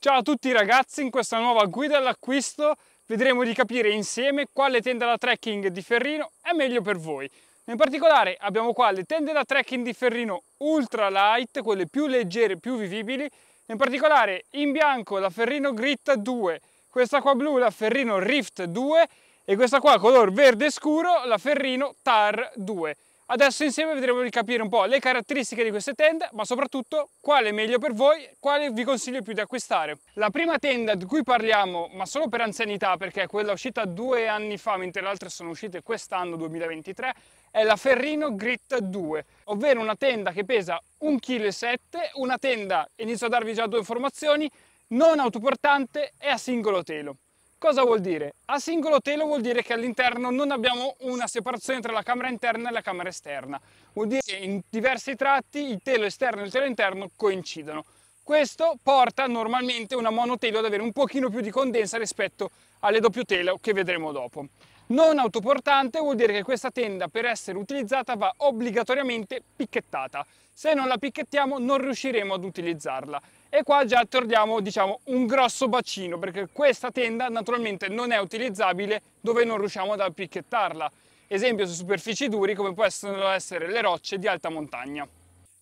Ciao a tutti ragazzi, in questa nuova guida all'acquisto vedremo di capire insieme quale tenda da trekking di Ferrino è meglio per voi. In particolare abbiamo qua le tende da trekking di Ferrino ultra light, quelle più leggere, e più vivibili, in particolare in bianco la Ferrino Grit 2, questa qua blu la Ferrino Rift 2 e questa qua color verde scuro la Ferrino Tar 2. Adesso insieme vedremo di capire un po' le caratteristiche di queste tende, ma soprattutto quale è meglio per voi, quale vi consiglio più di acquistare. La prima tenda di cui parliamo, ma solo per anzianità, perché è quella uscita due anni fa, mentre le altre sono uscite quest'anno 2023, è la Ferrino Grit 2, ovvero una tenda che pesa 1,7 kg, una tenda, inizio a darvi già due informazioni, non autoportante e a singolo telo. Cosa vuol dire? A singolo telo vuol dire che all'interno non abbiamo una separazione tra la camera interna e la camera esterna. Vuol dire che in diversi tratti il telo esterno e il telo interno coincidono. Questo porta normalmente una monotelo ad avere un pochino più di condensa rispetto alle doppio telo che vedremo dopo. Non autoportante vuol dire che questa tenda per essere utilizzata va obbligatoriamente picchettata. Se non la picchettiamo non riusciremo ad utilizzarla e qua già torniamo diciamo un grosso bacino perché questa tenda naturalmente non è utilizzabile dove non riusciamo ad appicchettarla esempio su superfici duri come possono essere le rocce di alta montagna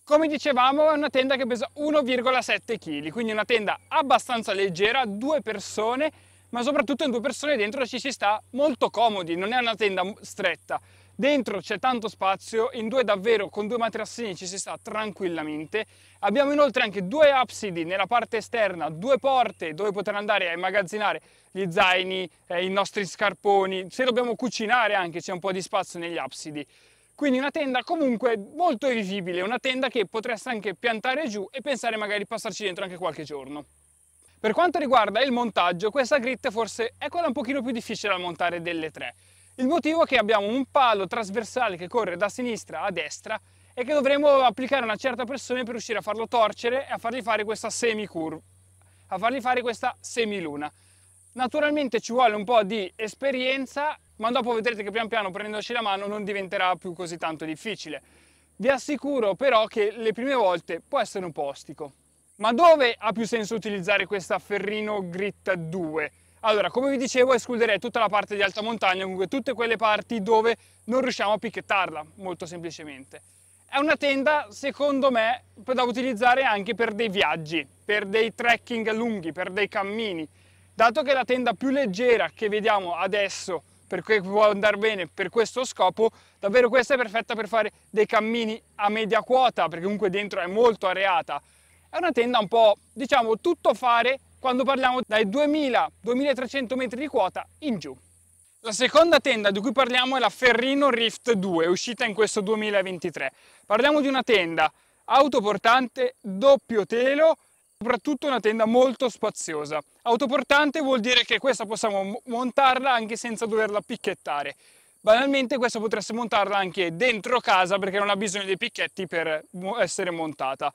come dicevamo è una tenda che pesa 1,7 kg quindi una tenda abbastanza leggera due persone ma soprattutto in due persone dentro ci si sta molto comodi non è una tenda stretta Dentro c'è tanto spazio, in due davvero con due materassini ci si sta tranquillamente. Abbiamo inoltre anche due absidi nella parte esterna, due porte dove poter andare a immagazzinare gli zaini, eh, i nostri scarponi. Se dobbiamo cucinare anche c'è un po' di spazio negli absidi. Quindi una tenda comunque molto vivibile, una tenda che potreste anche piantare giù e pensare magari di passarci dentro anche qualche giorno. Per quanto riguarda il montaggio, questa grid forse è quella un pochino più difficile da montare delle tre il motivo è che abbiamo un palo trasversale che corre da sinistra a destra e che dovremo applicare a una certa pressione per riuscire a farlo torcere e a fargli fare questa semicurva, a fargli fare questa semiluna. Naturalmente ci vuole un po' di esperienza, ma dopo vedrete che pian piano prendendoci la mano non diventerà più così tanto difficile. Vi assicuro però che le prime volte può essere un po' ostico. Ma dove ha più senso utilizzare questa Ferrino Grit 2? Allora, come vi dicevo, escluderei tutta la parte di alta montagna, comunque tutte quelle parti dove non riusciamo a picchettarla, molto semplicemente. È una tenda, secondo me, da utilizzare anche per dei viaggi, per dei trekking lunghi, per dei cammini. Dato che la tenda più leggera che vediamo adesso, perché può andare bene per questo scopo, davvero questa è perfetta per fare dei cammini a media quota, perché comunque dentro è molto areata. È una tenda un po', diciamo, tutto fare quando parliamo dai 2000-2300 metri di quota in giù. La seconda tenda di cui parliamo è la Ferrino Rift 2, uscita in questo 2023. Parliamo di una tenda autoportante, doppio telo, soprattutto una tenda molto spaziosa. Autoportante vuol dire che questa possiamo montarla anche senza doverla picchettare. Banalmente questa potreste montarla anche dentro casa perché non ha bisogno dei picchetti per essere montata.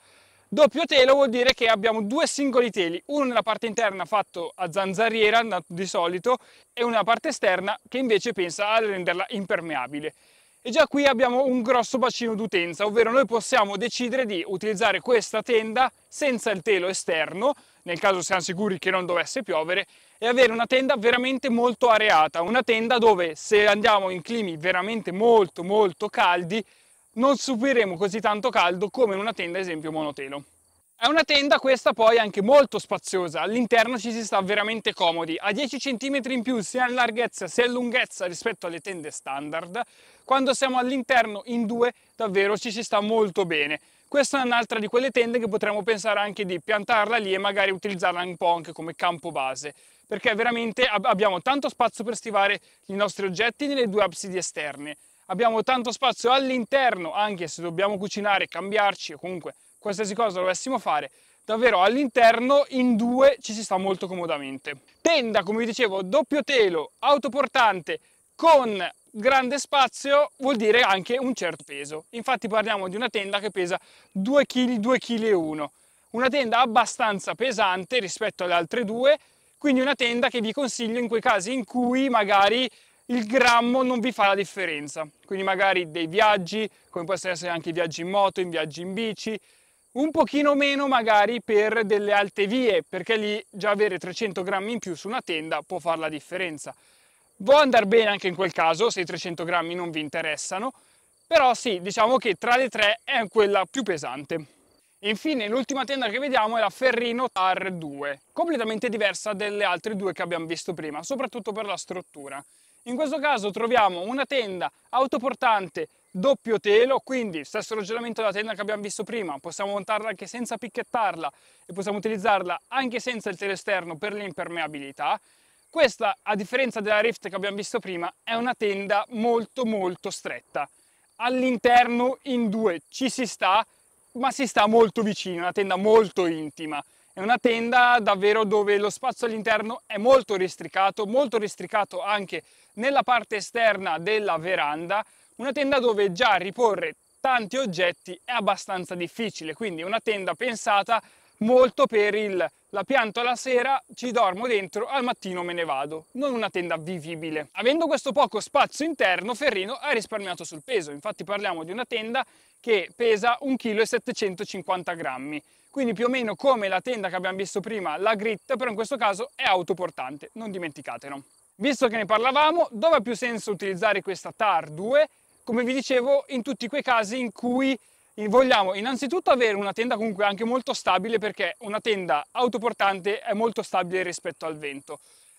Doppio telo vuol dire che abbiamo due singoli teli, uno nella parte interna fatto a zanzariera di solito e una parte esterna che invece pensa a renderla impermeabile. E già qui abbiamo un grosso bacino d'utenza, ovvero noi possiamo decidere di utilizzare questa tenda senza il telo esterno, nel caso siamo sicuri che non dovesse piovere, e avere una tenda veramente molto areata, una tenda dove se andiamo in climi veramente molto molto caldi non subiremo così tanto caldo come in una tenda ad esempio monotelo. È una tenda questa poi anche molto spaziosa, all'interno ci si sta veramente comodi, a 10 cm in più sia in larghezza sia in lunghezza rispetto alle tende standard, quando siamo all'interno in due davvero ci si sta molto bene. Questa è un'altra di quelle tende che potremmo pensare anche di piantarla lì e magari utilizzarla un po' anche come campo base, perché veramente abbiamo tanto spazio per stivare i nostri oggetti nelle due absidi esterne, abbiamo tanto spazio all'interno, anche se dobbiamo cucinare, cambiarci o comunque qualsiasi cosa dovessimo fare, davvero all'interno in due ci si sta molto comodamente. Tenda, come vi dicevo, doppio telo, autoportante, con grande spazio vuol dire anche un certo peso. Infatti parliamo di una tenda che pesa 2 kg, 2 kg e 1. Una tenda abbastanza pesante rispetto alle altre due, quindi una tenda che vi consiglio in quei casi in cui magari il grammo non vi fa la differenza. Quindi magari dei viaggi, come possono essere anche i viaggi in moto, in viaggi in bici, un pochino meno magari per delle alte vie, perché lì già avere 300 grammi in più su una tenda può fare la differenza. Può andare bene anche in quel caso, se i 300 grammi non vi interessano, però sì, diciamo che tra le tre è quella più pesante. Infine l'ultima tenda che vediamo è la Ferrino Tar 2, completamente diversa dalle altre due che abbiamo visto prima, soprattutto per la struttura. In questo caso troviamo una tenda autoportante doppio telo, quindi stesso ragionamento della tenda che abbiamo visto prima, possiamo montarla anche senza picchettarla e possiamo utilizzarla anche senza il telo esterno per l'impermeabilità. Questa, a differenza della Rift che abbiamo visto prima, è una tenda molto molto stretta. All'interno in due ci si sta, ma si sta molto vicino, una tenda molto intima. È una tenda davvero dove lo spazio all'interno è molto restricato, molto restricato anche nella parte esterna della veranda, una tenda dove già riporre tanti oggetti è abbastanza difficile, quindi una tenda pensata molto per il la pianto la sera, ci dormo dentro, al mattino me ne vado. Non una tenda vivibile. Avendo questo poco spazio interno, Ferrino ha risparmiato sul peso. Infatti parliamo di una tenda che pesa 1,750 kg. Quindi più o meno come la tenda che abbiamo visto prima, la grit, però in questo caso è autoportante, non dimenticatelo. Visto che ne parlavamo, dove ha più senso utilizzare questa TAR 2? Come vi dicevo, in tutti quei casi in cui Vogliamo innanzitutto avere una tenda comunque anche molto stabile perché una tenda autoportante è molto stabile rispetto al vento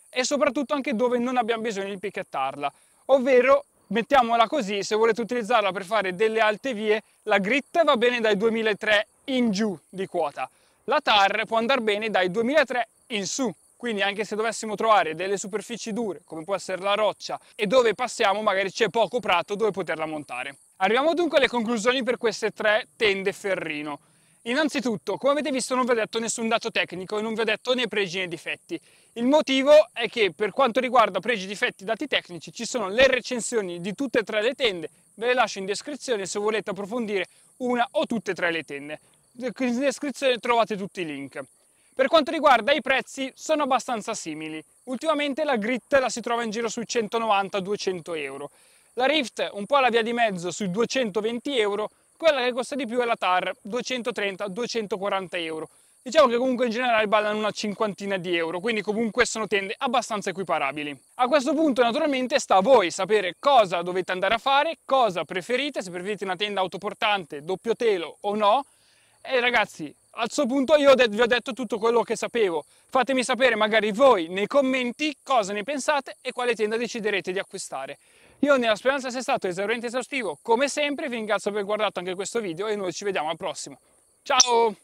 e soprattutto anche dove non abbiamo bisogno di picchettarla, ovvero mettiamola così, se volete utilizzarla per fare delle alte vie, la grit va bene dai 2003 in giù di quota, la TAR può andare bene dai 2003 in su quindi anche se dovessimo trovare delle superfici dure, come può essere la roccia, e dove passiamo magari c'è poco prato dove poterla montare. Arriviamo dunque alle conclusioni per queste tre tende ferrino. Innanzitutto, come avete visto non vi ho detto nessun dato tecnico e non vi ho detto né pregi né difetti. Il motivo è che per quanto riguarda pregi, difetti, dati tecnici ci sono le recensioni di tutte e tre le tende, ve le lascio in descrizione se volete approfondire una o tutte e tre le tende. In descrizione trovate tutti i link. Per quanto riguarda i prezzi sono abbastanza simili. Ultimamente la Grit la si trova in giro sui 190-200 euro. La Rift un po' alla via di mezzo sui 220 euro, quella che costa di più è la TAR 230-240 euro. Diciamo che comunque in generale ballano una cinquantina di euro, quindi comunque sono tende abbastanza equiparabili. A questo punto naturalmente sta a voi sapere cosa dovete andare a fare, cosa preferite, se preferite una tenda autoportante, doppio telo o no. E ragazzi, al suo punto io vi ho detto tutto quello che sapevo. Fatemi sapere magari voi nei commenti cosa ne pensate e quale tenda deciderete di acquistare. Io nella speranza sia stato esauriente esaustivo, come sempre vi ringrazio per aver guardato anche questo video e noi ci vediamo al prossimo. Ciao!